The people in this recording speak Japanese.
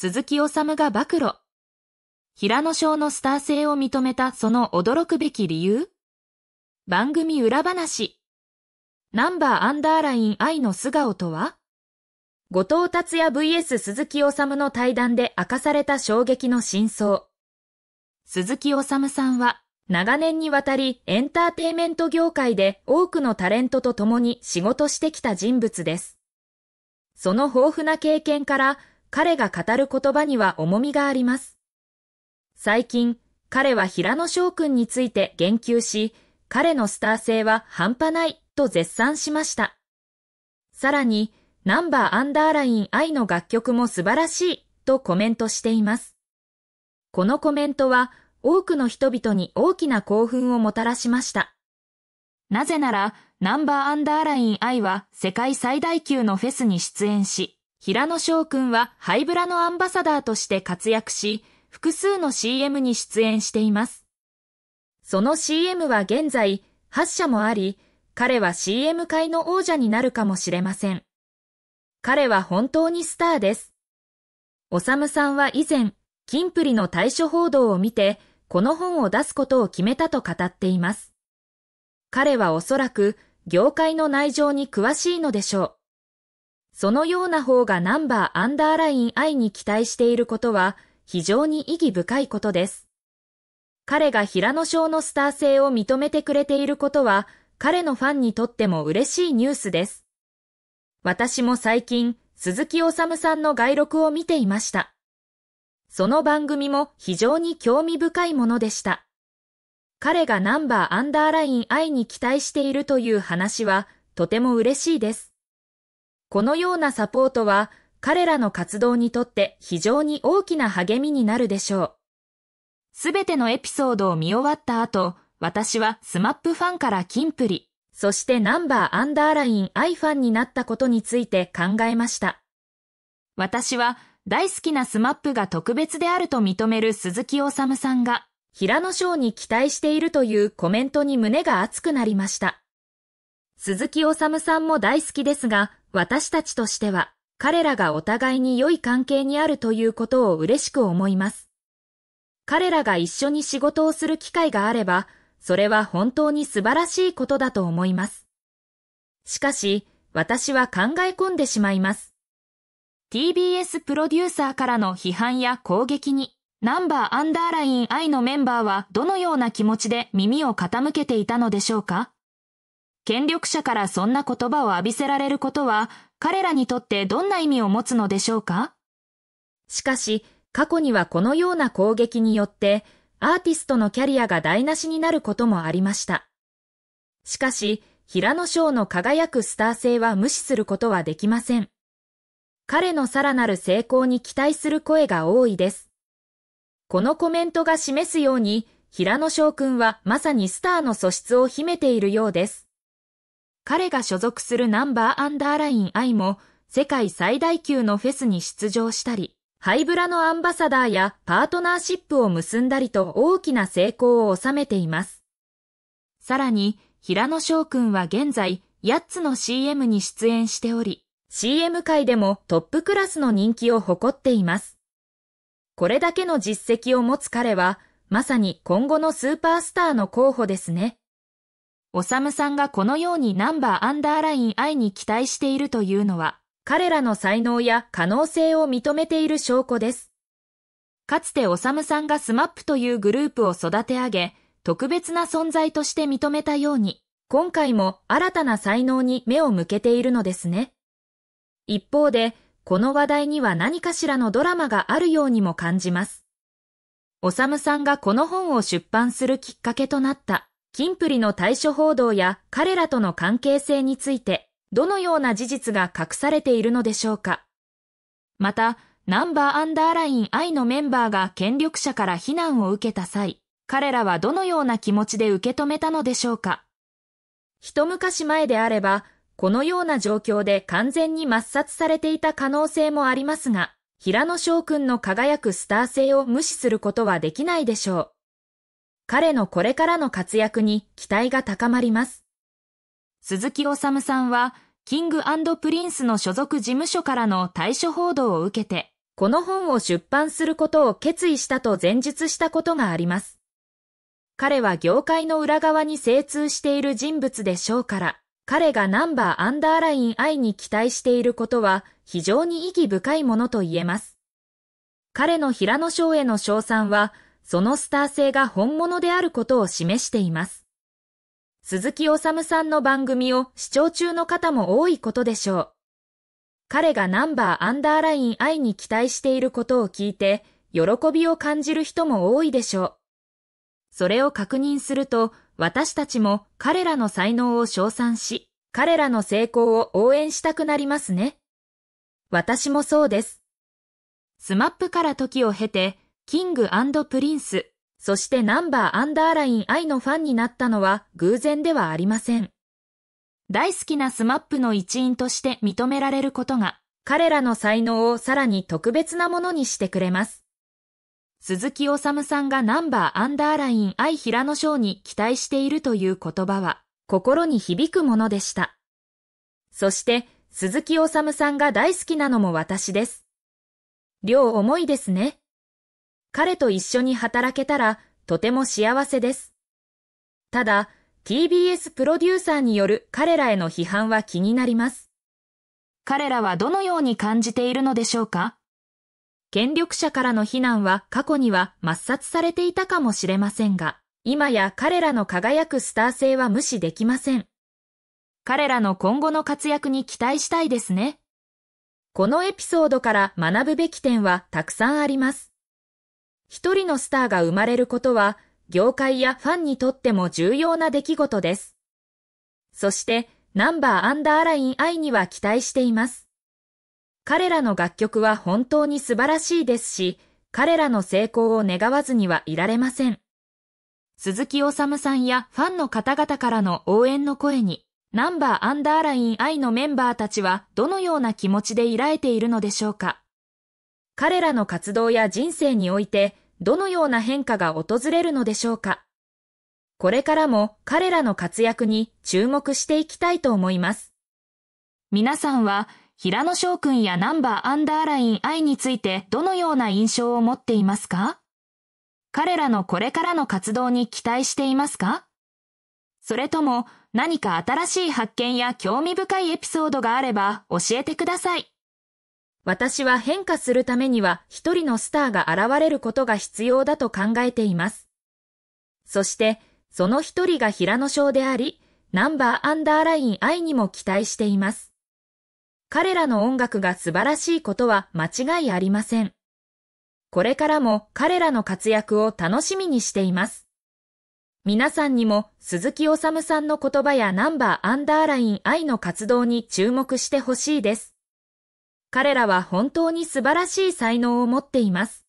鈴木治が暴露。平野賞のスター性を認めたその驚くべき理由番組裏話。ナンバーアンダーライン愛の素顔とは後藤達也 VS 鈴木治の対談で明かされた衝撃の真相。鈴木治さんは長年にわたりエンターテイメント業界で多くのタレントと共に仕事してきた人物です。その豊富な経験から彼が語る言葉には重みがあります。最近、彼は平野翔くんについて言及し、彼のスター性は半端ないと絶賛しました。さらに、ナンバーアンダーライン愛の楽曲も素晴らしいとコメントしています。このコメントは多くの人々に大きな興奮をもたらしました。なぜなら、ナンバーアンダーライン愛は世界最大級のフェスに出演し、平野翔くんはハイブラのアンバサダーとして活躍し、複数の CM に出演しています。その CM は現在8社もあり、彼は CM 界の王者になるかもしれません。彼は本当にスターです。おさむさんは以前、キンプリの対処報道を見て、この本を出すことを決めたと語っています。彼はおそらく、業界の内情に詳しいのでしょう。そのような方がナンバーアンダーライン I に期待していることは非常に意義深いことです。彼が平野賞のスター性を認めてくれていることは彼のファンにとっても嬉しいニュースです。私も最近鈴木治さんの外録を見ていました。その番組も非常に興味深いものでした。彼がナンバーアンダーライン I に期待しているという話はとても嬉しいです。このようなサポートは彼らの活動にとって非常に大きな励みになるでしょう。すべてのエピソードを見終わった後、私はスマップファンからキンプリ、そしてナンバーアンダーラインアイファンになったことについて考えました。私は大好きなスマップが特別であると認める鈴木治さんが、平野賞に期待しているというコメントに胸が熱くなりました。鈴木おさむさんも大好きですが、私たちとしては、彼らがお互いに良い関係にあるということを嬉しく思います。彼らが一緒に仕事をする機会があれば、それは本当に素晴らしいことだと思います。しかし、私は考え込んでしまいます。TBS プロデューサーからの批判や攻撃に、ナンバーアンダーライン I のメンバーはどのような気持ちで耳を傾けていたのでしょうか権力者からそんな言葉を浴びせられることは彼らにとってどんな意味を持つのでしょうかしかし、過去にはこのような攻撃によって、アーティストのキャリアが台無しになることもありました。しかし、平野翔の輝くスター性は無視することはできません。彼のさらなる成功に期待する声が多いです。このコメントが示すように、平野翔くんはまさにスターの素質を秘めているようです。彼が所属するナンバーアンダーライン愛も世界最大級のフェスに出場したり、ハイブラのアンバサダーやパートナーシップを結んだりと大きな成功を収めています。さらに、平野翔くんは現在8つの CM に出演しており、CM 界でもトップクラスの人気を誇っています。これだけの実績を持つ彼は、まさに今後のスーパースターの候補ですね。おさむさんがこのようにナンバーアンダーライン愛に期待しているというのは、彼らの才能や可能性を認めている証拠です。かつておさむさんがスマップというグループを育て上げ、特別な存在として認めたように、今回も新たな才能に目を向けているのですね。一方で、この話題には何かしらのドラマがあるようにも感じます。おさむさんがこの本を出版するきっかけとなったキンプリの対処報道や彼らとの関係性について、どのような事実が隠されているのでしょうか。また、ナンバーアンダーライン I のメンバーが権力者から非難を受けた際、彼らはどのような気持ちで受け止めたのでしょうか。一昔前であれば、このような状況で完全に抹殺されていた可能性もありますが、平野翔くんの輝くスター性を無視することはできないでしょう。彼のこれからの活躍に期待が高まります。鈴木治さんは、キングプリンスの所属事務所からの対処報道を受けて、この本を出版することを決意したと前述したことがあります。彼は業界の裏側に精通している人物でしょうから、彼がナンバーアンダーライン I に期待していることは非常に意義深いものと言えます。彼の平野賞への賞賛は、そのスター性が本物であることを示しています。鈴木治さんの番組を視聴中の方も多いことでしょう。彼がナンバーアンダーライン愛に期待していることを聞いて、喜びを感じる人も多いでしょう。それを確認すると、私たちも彼らの才能を称賛し、彼らの成功を応援したくなりますね。私もそうです。スマップから時を経て、キングプリンス、そしてナンバーアンダーライン愛のファンになったのは偶然ではありません。大好きなスマップの一員として認められることが、彼らの才能をさらに特別なものにしてくれます。鈴木治さんがナンバーアンダーライン愛平野賞に期待しているという言葉は、心に響くものでした。そして、鈴木治さんが大好きなのも私です。両思いですね。彼と一緒に働けたらとても幸せです。ただ、TBS プロデューサーによる彼らへの批判は気になります。彼らはどのように感じているのでしょうか権力者からの非難は過去には抹殺されていたかもしれませんが、今や彼らの輝くスター性は無視できません。彼らの今後の活躍に期待したいですね。このエピソードから学ぶべき点はたくさんあります。一人のスターが生まれることは、業界やファンにとっても重要な出来事です。そして、ナンバーアンダーラインイには期待しています。彼らの楽曲は本当に素晴らしいですし、彼らの成功を願わずにはいられません。鈴木治さんやファンの方々からの応援の声に、ナンバーアンダーラインイのメンバーたちはどのような気持ちでいられているのでしょうか。彼らの活動や人生において、どのような変化が訪れるのでしょうか。これからも彼らの活躍に注目していきたいと思います。皆さんは平野翔くんやナンバーアンダーライン愛についてどのような印象を持っていますか彼らのこれからの活動に期待していますかそれとも何か新しい発見や興味深いエピソードがあれば教えてください。私は変化するためには一人のスターが現れることが必要だと考えています。そして、その一人が平野翔であり、ナンバーアンダーライン愛にも期待しています。彼らの音楽が素晴らしいことは間違いありません。これからも彼らの活躍を楽しみにしています。皆さんにも鈴木治さんの言葉やナンバーアンダーライン愛の活動に注目してほしいです。彼らは本当に素晴らしい才能を持っています。